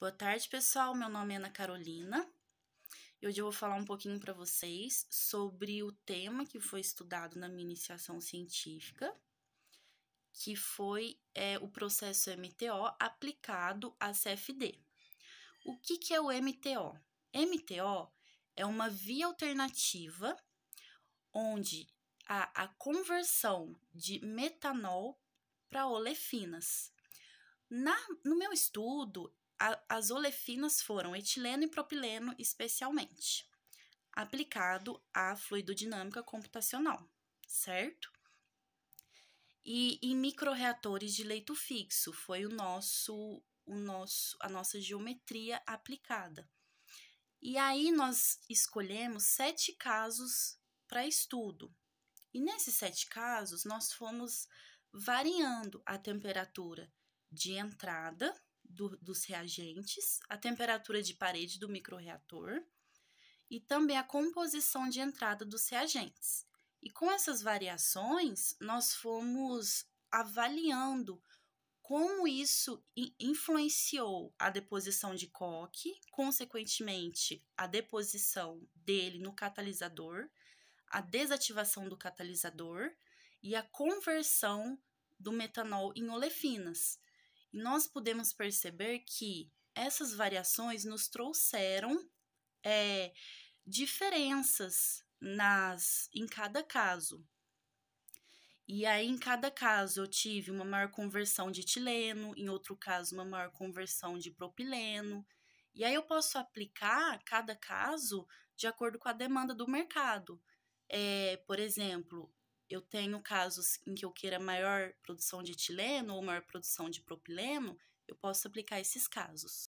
Boa tarde, pessoal. Meu nome é Ana Carolina. E hoje eu vou falar um pouquinho para vocês sobre o tema que foi estudado na minha iniciação científica, que foi é, o processo MTO aplicado à CFD. O que, que é o MTO? MTO é uma via alternativa onde há a conversão de metanol para olefinas. Na, no meu estudo, as olefinas foram etileno e propileno, especialmente, aplicado à fluidodinâmica computacional, certo? E em microreatores de leito fixo foi o nosso, o nosso, a nossa geometria aplicada. E aí nós escolhemos sete casos para estudo. E nesses sete casos nós fomos variando a temperatura de entrada do, dos reagentes, a temperatura de parede do microreator e também a composição de entrada dos reagentes. E com essas variações, nós fomos avaliando como isso influenciou a deposição de coque, consequentemente, a deposição dele no catalisador, a desativação do catalisador e a conversão do metanol em olefinas. E nós podemos perceber que essas variações nos trouxeram é, diferenças nas em cada caso. E aí, em cada caso, eu tive uma maior conversão de etileno, em outro caso, uma maior conversão de propileno. E aí, eu posso aplicar cada caso de acordo com a demanda do mercado. É, por exemplo, eu tenho casos em que eu queira maior produção de etileno ou maior produção de propileno, eu posso aplicar esses casos.